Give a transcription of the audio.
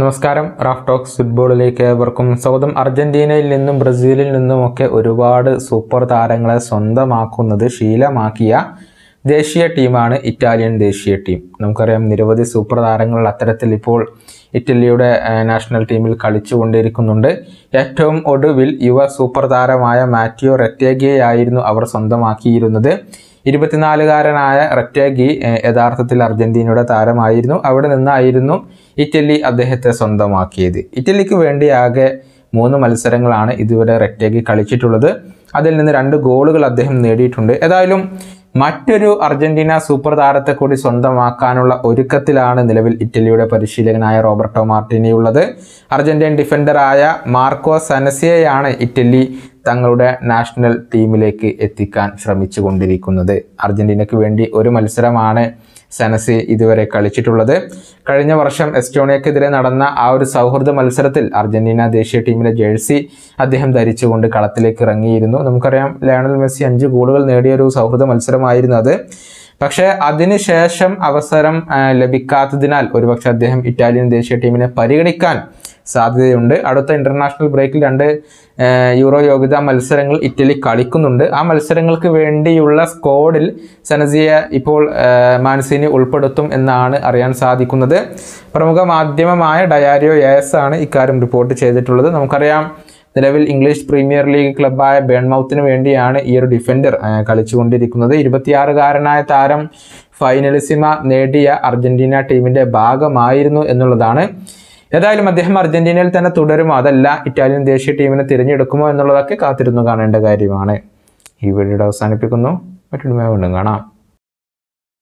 നമസ്കാരം Raf talks ഫുട്ബോളിലേക്ക് ഏവർക്കും സ്വാഗതം അർജന്റീനയിൽ നിന്നും ബ്രസീലിൽ നിന്നുമൊക്കെ ഒരുപാട് സൂപ്പർ താരങ്ങളെ സ്വന്തമാക്കുന്നത് ശീലമാക്കിയ ദേശീയ ടീമാണ് ഇറ്റാലിയൻ ദേശീയ ടീം നമുക്കറിയാം നിരവധി സൂപ്പർ താരങ്ങൾ അത്തരത്തിൽ ഇപ്പോൾ ഇറ്റലിയുടെ നാഷണൽ ടീമിൽ കളിച്ചുകൊണ്ടിരിക്കുന്നുണ്ട് ഏറ്റവും ഒടുവിൽ യുവ സൂപ്പർ താരമായ മാറ്റിയോ റെറ്റേഗിയയായിരുന്നു അവർ സ്വന്തമാക്കിയിരുന്നത് ഇരുപത്തിനാലുകാരനായ ററ്റാഗി യഥാർത്ഥത്തിൽ അർജന്റീനയുടെ താരമായിരുന്നു അവിടെ നിന്നായിരുന്നു ഇറ്റലി അദ്ദേഹത്തെ സ്വന്തമാക്കിയത് ഇറ്റലിക്ക് വേണ്ടി ആകെ മൂന്ന് മത്സരങ്ങളാണ് ഇതുവരെ റെറ്റാഗി കളിച്ചിട്ടുള്ളത് അതിൽ നിന്ന് രണ്ട് ഗോളുകൾ അദ്ദേഹം നേടിയിട്ടുണ്ട് ഏതായാലും മറ്റൊരു അർജന്റീന സൂപ്പർ താരത്തെ കൂടി സ്വന്തമാക്കാനുള്ള ഒരുക്കത്തിലാണ് നിലവിൽ ഇറ്റലിയുടെ പരിശീലകനായ റോബർട്ടോ മാർട്ടിനി ഉള്ളത് അർജന്റീൻ ഡിഫൻഡറായ മാർക്കോ സനസിയയാണ് ഇറ്റലി തങ്ങളുടെ നാഷണൽ ടീമിലേക്ക് എത്തിക്കാൻ ശ്രമിച്ചു കൊണ്ടിരിക്കുന്നത് അർജൻറ്റീനയ്ക്ക് വേണ്ടി ഒരു മത്സരമാണ് സെനസി ഇതുവരെ കളിച്ചിട്ടുള്ളത് കഴിഞ്ഞ വർഷം എസ്റ്റോണിയക്കെതിരെ നടന്ന ആ ഒരു സൗഹൃദ മത്സരത്തിൽ അർജന്റീന ദേശീയ ടീമിലെ ജേഴ്സി അദ്ദേഹം ധരിച്ചുകൊണ്ട് കളത്തിലേക്ക് ഇറങ്ങിയിരുന്നു നമുക്കറിയാം ലയണൽ മെസ്സി അഞ്ച് ഗോളുകൾ നേടിയ ഒരു സൗഹൃദ മത്സരമായിരുന്നു അത് പക്ഷേ അതിനുശേഷം അവസരം ലഭിക്കാത്തതിനാൽ ഒരുപക്ഷെ അദ്ദേഹം ഇറ്റാലിയൻ ദേശീയ ടീമിനെ പരിഗണിക്കാൻ സാധ്യതയുണ്ട് അടുത്ത ഇൻ്റർനാഷണൽ ബ്രേക്കിൽ രണ്ട് യൂറോ യോഗ്യതാ മത്സരങ്ങൾ ഇറ്റലി കളിക്കുന്നുണ്ട് ആ മത്സരങ്ങൾക്ക് വേണ്ടിയുള്ള സ്ക്വാഡിൽ സനസിയ ഇപ്പോൾ മാനസിനി ഉൾപ്പെടുത്തും എന്നാണ് അറിയാൻ സാധിക്കുന്നത് പ്രമുഖ മാധ്യമമായ ഡയാരിയോ യേസ് ആണ് ഇക്കാര്യം റിപ്പോർട്ട് ചെയ്തിട്ടുള്ളത് നമുക്കറിയാം നിലവിൽ ഇംഗ്ലീഷ് പ്രീമിയർ ലീഗ് ക്ലബ്ബായ ബേൺമൗത്തിന് വേണ്ടിയാണ് ഈ ഒരു ഡിഫൻഡർ കളിച്ചുകൊണ്ടിരിക്കുന്നത് ഇരുപത്തിയാറുകാരനായ താരം ഫൈനലിസിമ നേടിയ അർജന്റീന ടീമിൻ്റെ ഭാഗമായിരുന്നു എന്നുള്ളതാണ് ഏതായാലും അദ്ദേഹം അർജന്റീനയിൽ തന്നെ തുടരും അതല്ല ഇറ്റാലിയൻ ദേശീയ ടീമിനെ തിരഞ്ഞെടുക്കുമോ എന്നുള്ളതൊക്കെ കാത്തിരുന്നു കാണേണ്ട കാര്യമാണ് ഈ വീഡിയോ അവസാനിപ്പിക്കുന്നു മറ്റൊരു വീണ്ടും കാണാം